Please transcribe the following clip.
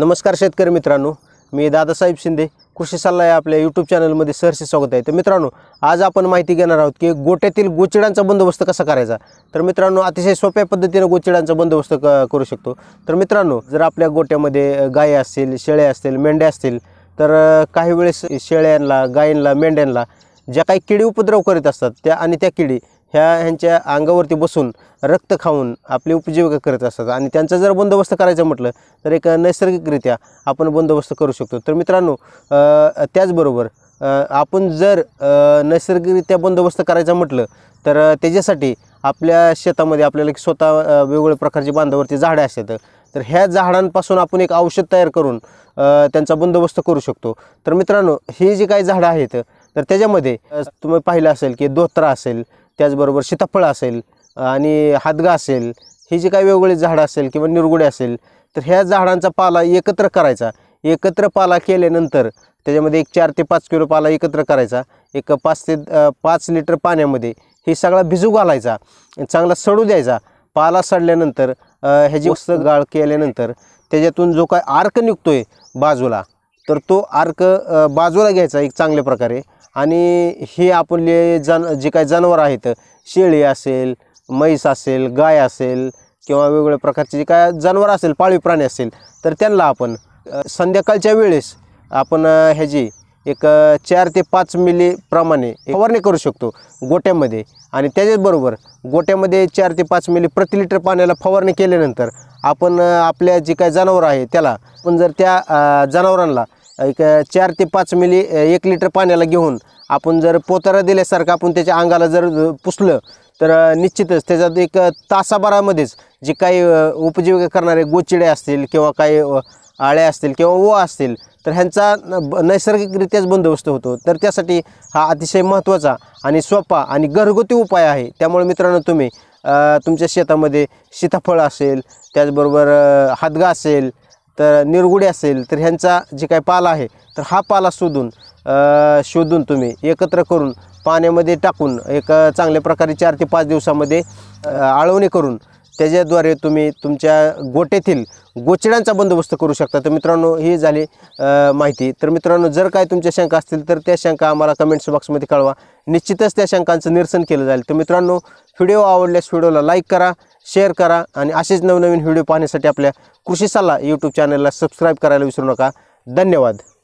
नमस्कार शेतकरी मित्रांनो मी दादासाहेब शिंदे कृषी सल्ला या आपल्या यूट्यूब चॅनलमध्ये सरसे स्वागत आहे तर मित्रांनो आज आपण माहिती घेणार आहोत की गोट्यातील गोचिडांचा बंदोबस्त कसा करायचा तर मित्रांनो अतिशय सोप्या पद्धतीने गोचिडांचा बंदोबस्त करू शकतो तर मित्रांनो जर आपल्या गोट्यामध्ये गाय असतील शेळ्या असतील मेंढ्या असतील तर काही वेळेस शेळ्यांना गायींना मेंढ्यांना ज्या काही किडी उपद्रव करीत असतात त्या आणि त्या किडी ह्या ह्यांच्या अंगावरती बसून रक्त खाऊन आपली उपजीविका करत असतात आणि त्यांचा जर बंदोबस्त करायचं म्हटलं तर एक नैसर्गिकरित्या आपण बंदोबस्त करू शकतो तर मित्रांनो त्याचबरोबर आपण जर नैसर्गिकरित्या बंदोबस्त करायचा म्हटलं तर त्याच्यासाठी आपल्या शेतामध्ये आपल्याला स्वतः वेगवेगळ्या प्रकारची बांधावरती झाडं असतात तर ह्या झाडांपासून आपण एक औषध तयार करून त्यांचा बंदोबस्त करू शकतो तर मित्रांनो ही जी काही झाडं आहेत तर त्याच्यामध्ये तुम्ही पाहिलं असेल की दोत्रा असेल त्याचबरोबर सीताफळ असेल आणि हातगा असेल ही जी काही वेगवेगळी झाडं असेल किंवा निरगुडे असेल तर ह्या झाडांचा पाला एकत्र करायचा एकत्र पाला केल्यानंतर त्याच्यामध्ये एक चार ते पाच किलो पाला एकत्र करायचा एक पाच ते पाच लिटर पाण्यामध्ये हे सगळा भिजू घालायचा चांगला सडू द्यायचा पाला सडल्यानंतर ह्याची वस्त गाळ केल्यानंतर त्याच्यातून जो काय आर्क निघतो आहे बाजूला तर तो आर्क बाजूला घ्यायचा एक चांगल्या प्रकारे आणि हे आपले जन जे काही जनावर आहेत शेळी असेल म्हैस असेल गाय असेल किंवा वेगवेगळ्या प्रकारचे जे काय जनावर असेल पाळीव प्राणी असेल तर त्यांना आपण संध्याकाळच्या वेळेस आपण ह्याची एक चार ते पाच मिलीप्रमाणे फवारणी करू शकतो गोट्यामध्ये आणि त्याच्याचबरोबर गोट्यामध्ये चार ते पाच मिली प्रति लिटर पाण्याला फवारणी केल्यानंतर आपण आपल्या जे काय जनावरं आहे त्याला पण जर त्या जनावरांना एक चार ते पाच मिली एक लिटर पाण्याला घेऊन आपण जर पोतारा दिल्यासारखं आपण त्याच्या अंगाला जर पुसलं तर निश्चितच त्याच्यात एक तासाभरामध्येच जे काही उपजीविका करणारे गोचिडे असतील किंवा काही आळ्या असतील किंवा ओ असतील तर ह्यांचा नैसर्गिकरित्याच बंदोबस्त होतो तर त्यासाठी हा अतिशय महत्त्वाचा आणि सोपा आणि घरगुती उपाय आहे त्यामुळे मित्रांनो तुम्ही तुमच्या शेतामध्ये सीताफळ असेल त्याचबरोबर हादगा असेल तर निरगुडी असेल तर ह्यांचा जे काही पाला आहे तर हा पाला शोधून शोधून तुम्ही एकत्र करून पाण्यामध्ये टाकून एक चांगल्या प्रकारे चार ते पाच दिवसामध्ये आळवणी करून त्याच्याद्वारे तुम्ही तुमच्या गोटेतील गोचड्यांचा बंदोबस्त करू शकता तर मित्रांनो ही झाली माहिती तर मित्रांनो जर काय तुमच्या शंका असतील तर त्या शंका आम्हाला कमेंट्स बॉक्समध्ये कळवा निश्चितच त्या शंकांचं निरसन केलं जाईल तर मित्रांनो व्हिडिओ आवडल्यास व्हिडिओला लाईक करा शेअर करा आणि असेच नवनवीन व्हिडिओ पाहण्यासाठी आपल्या कृषी सल्ला यूट्यूब चॅनलला सबस्क्राईब करायला विसरू नका धन्यवाद